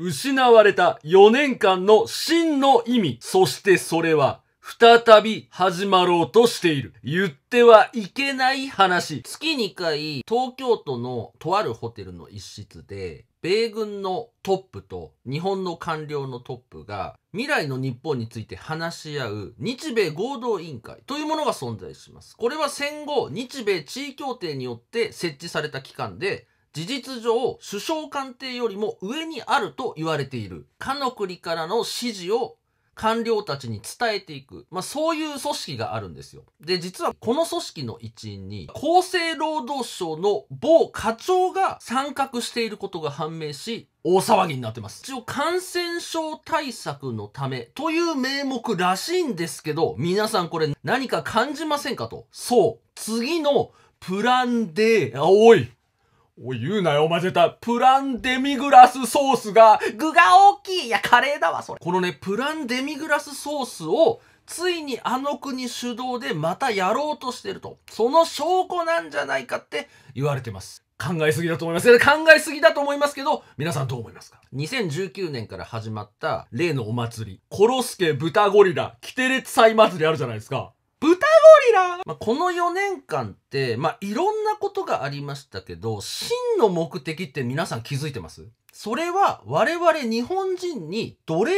失われた4年間の真の意味、そしてそれは、再び始まろうとしている。言ってはいけない話。月2回、東京都のとあるホテルの一室で、米軍のトップと日本の官僚のトップが未来の日本について話し合う日米合同委員会というものが存在します。これは戦後日米地位協定によって設置された機関で事実上、首相官邸よりも上にあると言われている。かの国からの指示を官僚たちに伝えていく。まあ、そういう組織があるんですよ。で、実はこの組織の一員に、厚生労働省の某課長が参画していることが判明し、大騒ぎになってます。一応感染症対策のためという名目らしいんですけど、皆さんこれ何か感じませんかと。そう。次のプランで、あ、おいお言うなよ、混ぜた。プランデミグラスソースが、具が大きいいや、カレーだわ、それ。このね、プランデミグラスソースを、ついにあの国主導でまたやろうとしてると。その証拠なんじゃないかって言われてます。考えすぎだと思います。考えすぎだと思いますけど、皆さんどう思いますか ?2019 年から始まった例のお祭り、コロスケ豚ゴリラ、キテレツ祭祭りあるじゃないですか。豚イラー、まあ、この4年間って、まあ、いろんなことがありましたけど、真の目的って皆さん気づいてますそれは我々日本人に奴隷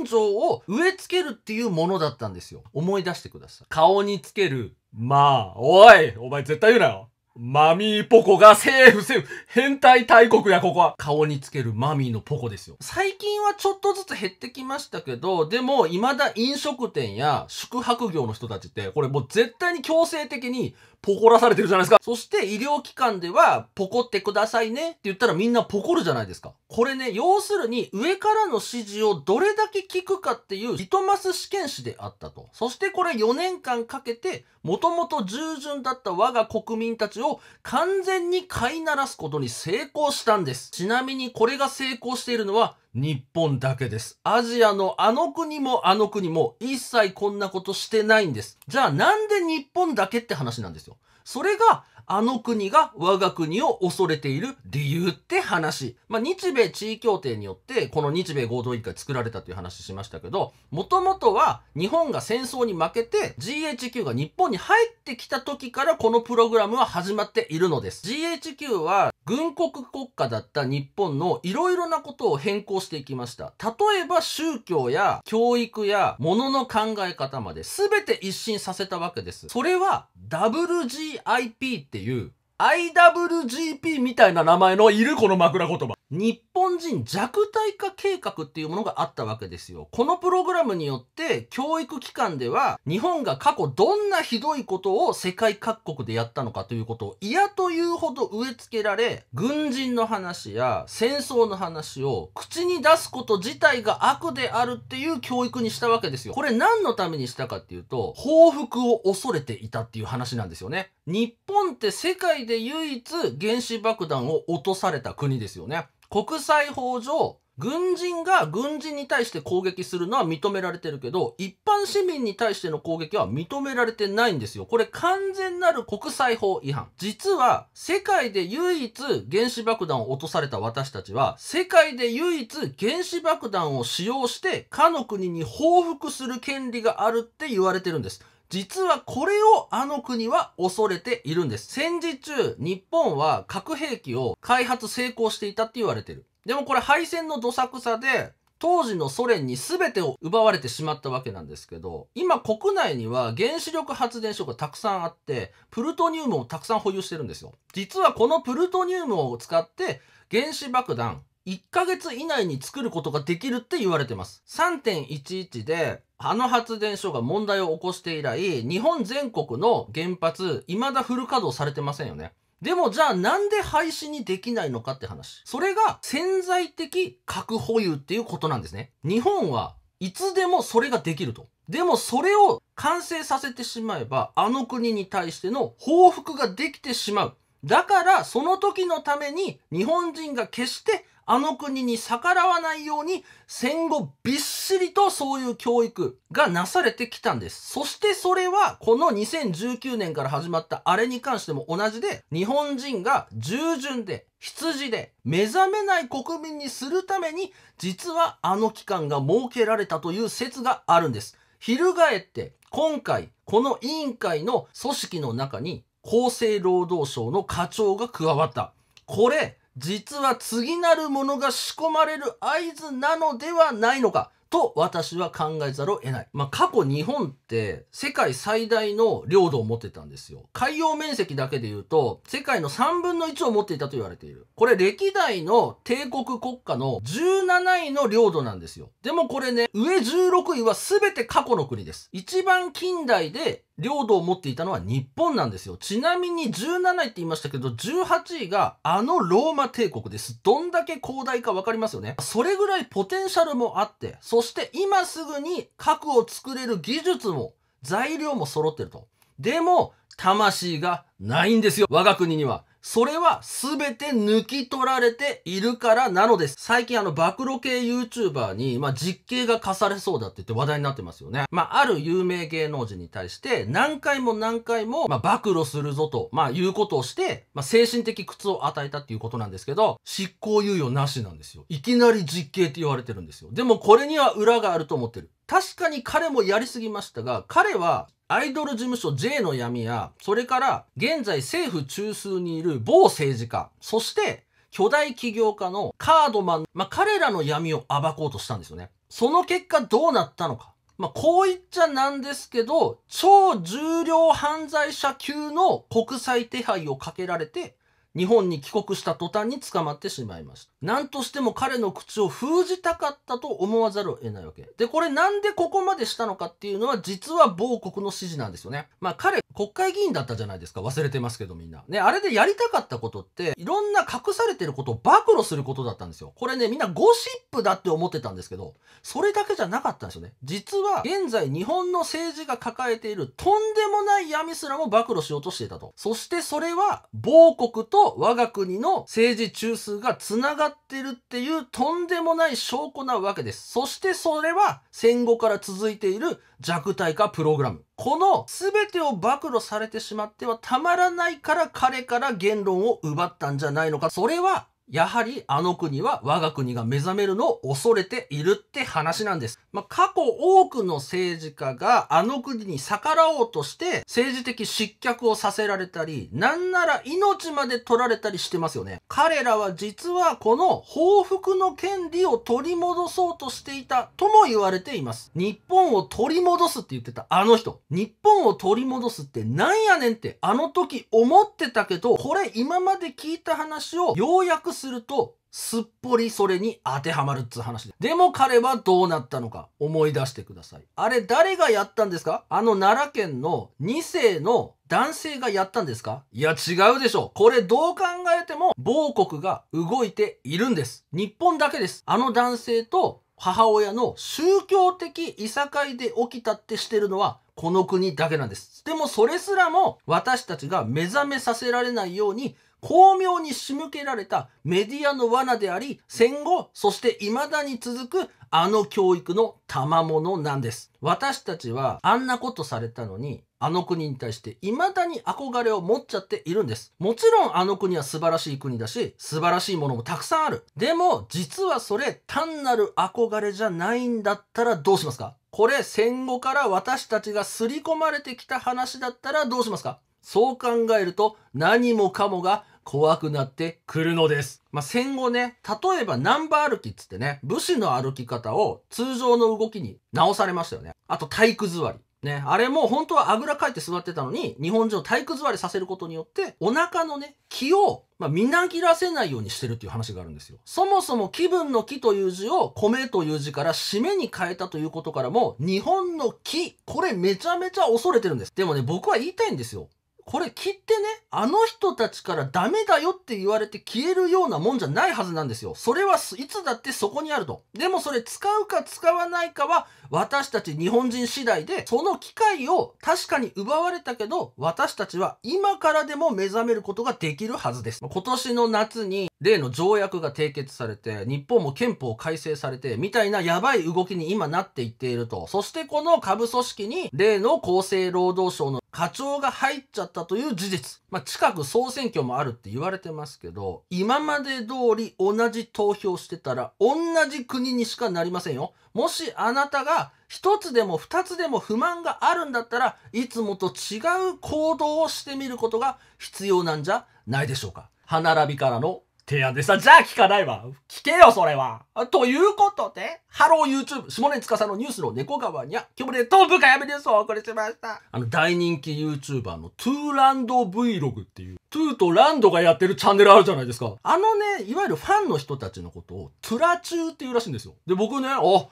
根性を植え付けるっていうものだったんですよ。思い出してください。顔につける、まあ、おいお前絶対言うなよマミーポコがセーフセーフ変態大国や、ここは顔につけるマミーのポコですよ。最近はちょっとずつ減ってきましたけど、でも、未だ飲食店や宿泊業の人たちって、これもう絶対に強制的にポコらされてるじゃないですか。そして医療機関では、ポコってくださいねって言ったらみんなポコるじゃないですか。これね、要するに上からの指示をどれだけ聞くかっていうリトマス試験紙であったと。そしてこれ4年間かけて、もともと従順だった我が国民たちを完全に飼いならすことに成功したんです。ちなみにこれが成功しているのは、日本だけです。アジアのあの国もあの国も一切こんなことしてないんです。じゃあなんで日本だけって話なんですよ。それが、あの国が我が国を恐れている理由って話。まあ、日米地位協定によって、この日米合同委員会作られたという話しましたけど、もともとは日本が戦争に負けて GHQ が日本に入ってきた時からこのプログラムは始まっているのです。GHQ は軍国国家だった日本のいろいろなことを変更していきました。例えば宗教や教育や物の考え方まで全て一新させたわけです。それは WGIP っていう IWGP みたいな名前のいるこの枕言葉。日本人弱体化計画っていうものがあったわけですよ。このプログラムによって教育機関では日本が過去どんなひどいことを世界各国でやったのかということを嫌というほど植え付けられ、軍人の話や戦争の話を口に出すこと自体が悪であるっていう教育にしたわけですよ。これ何のためにしたかっていうと、報復を恐れていたっていう話なんですよね。日本って世界で唯一原子爆弾を落とされた国ですよね。国際法上、軍人が軍人に対して攻撃するのは認められてるけど、一般市民に対しての攻撃は認められてないんですよ。これ完全なる国際法違反。実は、世界で唯一原子爆弾を落とされた私たちは、世界で唯一原子爆弾を使用して、他の国に報復する権利があるって言われてるんです。実はこれをあの国は恐れているんです。戦時中、日本は核兵器を開発成功していたって言われてる。でもこれ敗戦のどさくさで、当時のソ連に全てを奪われてしまったわけなんですけど、今国内には原子力発電所がたくさんあって、プルトニウムをたくさん保有してるんですよ。実はこのプルトニウムを使って、原子爆弾、1ヶ月以内に作ることができるって言われてます。3.11で、あの発電所が問題を起こして以来、日本全国の原発、未だフル稼働されてませんよね。でもじゃあなんで廃止にできないのかって話。それが潜在的核保有っていうことなんですね。日本はいつでもそれができると。でもそれを完成させてしまえば、あの国に対しての報復ができてしまう。だから、その時のために日本人が決してあの国に逆らわないように戦後びっしりとそういう教育がなされてきたんです。そしてそれはこの2019年から始まったあれに関しても同じで日本人が従順で羊で目覚めない国民にするために実はあの期間が設けられたという説があるんです。翻って今回この委員会の組織の中に厚生労働省の課長が加わった。これ実は次なるものが仕込まれる合図なのではないのかと私は考えざるを得ない。まあ、過去日本って世界最大の領土を持ってたんですよ。海洋面積だけで言うと、世界の3分の1を持っていたと言われている。これ歴代の帝国国家の17位の領土なんですよ。でもこれね、上16位は全て過去の国です。一番近代で領土を持っていたのは日本なんですよ。ちなみに17位って言いましたけど、18位があのローマ帝国です。どんだけ広大かわかりますよね。それぐらいポテンシャルもあって、そそして今すぐに核を作れる技術も材料も揃ってると。でも、魂がないんですよ。我が国には。それは全て抜き取られているからなのです。最近あの暴露系 YouTuber に、まあ、実刑が課されそうだって言って話題になってますよね。まあ、ある有名芸能人に対して何回も何回も、まあ、暴露するぞと、まあ、いうことをして、まあ、精神的苦痛を与えたっていうことなんですけど、執行猶予なしなんですよ。いきなり実刑って言われてるんですよ。でもこれには裏があると思ってる。確かに彼もやりすぎましたが、彼はアイドル事務所 J の闇や、それから現在政府中枢にいる某政治家、そして巨大起業家のカードマン、まあ、彼らの闇を暴こうとしたんですよね。その結果どうなったのか。まあ、こう言っちゃなんですけど、超重量犯罪者級の国際手配をかけられて、日本に帰国した途端に捕まってしまいました。何としても彼の口を封じたかったと思わざるを得ないわけ。で、これなんでここまでしたのかっていうのは実は某国の指示なんですよね。まあ彼国会議員だったじゃないですか。忘れてますけどみんな。ね、あれでやりたかったことっていろんな隠されてることを暴露することだったんですよ。これね、みんなゴシップだって思ってたんですけど、それだけじゃなかったんですよね。実は現在日本の政治が抱えているとんでもない闇すらも暴露しようとしていたと。そしてそれは某国と我が国の政治中枢が繋がってるっていうとんでもない証拠なわけです。そしてそれは戦後から続いている弱体化プログラム。この全てを暴露されてしまってはたまらないから彼から言論を奪ったんじゃないのか。それはやはりあの国は我が国が目覚めるのを恐れているって話なんです。まあ、過去多くの政治家があの国に逆らおうとして政治的失脚をさせられたり、なんなら命まで取られたりしてますよね。彼らは実はこの報復の権利を取り戻そうとしていたとも言われています。日本を取り戻すって言ってたあの人。日本を取り戻すってなんやねんってあの時思ってたけど、これ今まで聞いた話をようやくすると、すっぽりそれに当てはまるっつう話で。でも彼はどうなったのか思い出してください。あれ誰がやったんですかあの奈良県の2世の男性がやったんですかいや違うでしょ。これどう考えても某国が動いているんです。日本だけです。あの男性と母親の宗教的いさかいで起きたってしてるのはこの国だけなんです。でもそれすらも私たちが目覚めさせられないように巧妙に仕向けられたメディアの罠であり、戦後、そして未だに続くあの教育の賜物なんです。私たちはあんなことされたのに、あの国に対して未だに憧れを持っちゃっているんです。もちろんあの国は素晴らしい国だし、素晴らしいものもたくさんある。でも、実はそれ単なる憧れじゃないんだったらどうしますかこれ戦後から私たちが刷り込まれてきた話だったらどうしますかそう考えると何もかもが怖くなってくるのです。まあ、戦後ね、例えばナンバ歩きっつってね、武士の歩き方を通常の動きに直されましたよね。あと体育座り。ね、あれも本当はあぐらかいて座ってたのに、日本人を体育座りさせることによって、お腹のね、気を、まあ、みなぎらせないようにしてるっていう話があるんですよ。そもそも気分の気という字を米という字から締めに変えたということからも、日本の気、これめちゃめちゃ恐れてるんです。でもね、僕は言いたいんですよ。これ切ってね、あの人たちからダメだよって言われて消えるようなもんじゃないはずなんですよ。それはいつだってそこにあると。でもそれ使うか使わないかは私たち日本人次第で、その機会を確かに奪われたけど、私たちは今からでも目覚めることができるはずです。今年の夏に例の条約が締結されて、日本も憲法改正されて、みたいなやばい動きに今なっていっていると。そしてこの下部組織に例の厚生労働省の課長が入っちゃったという事実。まあ、近く総選挙もあるって言われてますけど、今まで通り同じ投票してたら、同じ国にしかなりませんよ。もしあなたが一つでも二つでも不満があるんだったら、いつもと違う行動をしてみることが必要なんじゃないでしょうか。歯並びからの提案でした。じゃあ聞かないわ。聞けよ、それは。ということで、ハロー YouTube、下根司のニュースの猫川にゃ、今日もね、東プかやめニュースをお送りしました。あの、大人気 YouTuber のトゥーランド Vlog っていう、トゥーとランドがやってるチャンネルあるじゃないですか。あのね、いわゆるファンの人たちのことを、トゥラチューっていうらしいんですよ。で、僕ね、あ、ト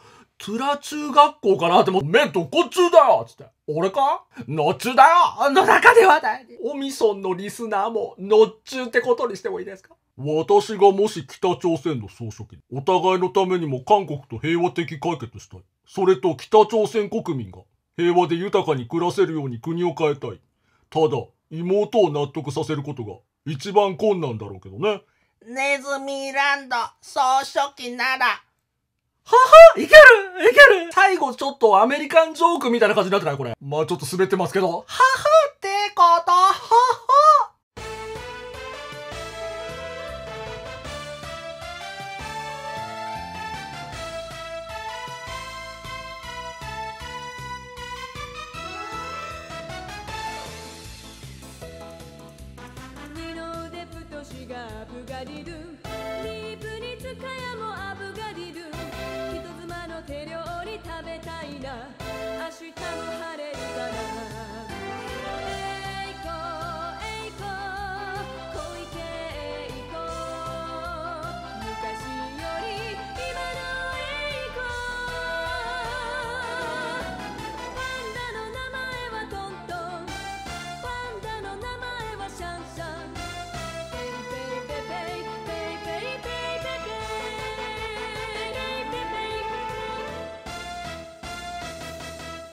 ゥラ中学校かなってもう、目どこ中だよつって。俺かのっちゅうだよの中ではない。オミソンのリスナーも、のっちゅうってことにしてもいいですか私がもし北朝鮮の総書記、お互いのためにも韓国と平和的解決したい。それと北朝鮮国民が平和で豊かに暮らせるように国を変えたい。ただ、妹を納得させることが一番困難だろうけどね。ネズミランド総書記なら。はは、いけるいける最後ちょっとアメリカンジョークみたいな感じになってないこれ。まあちょっと滑ってますけど。ははってことははがりる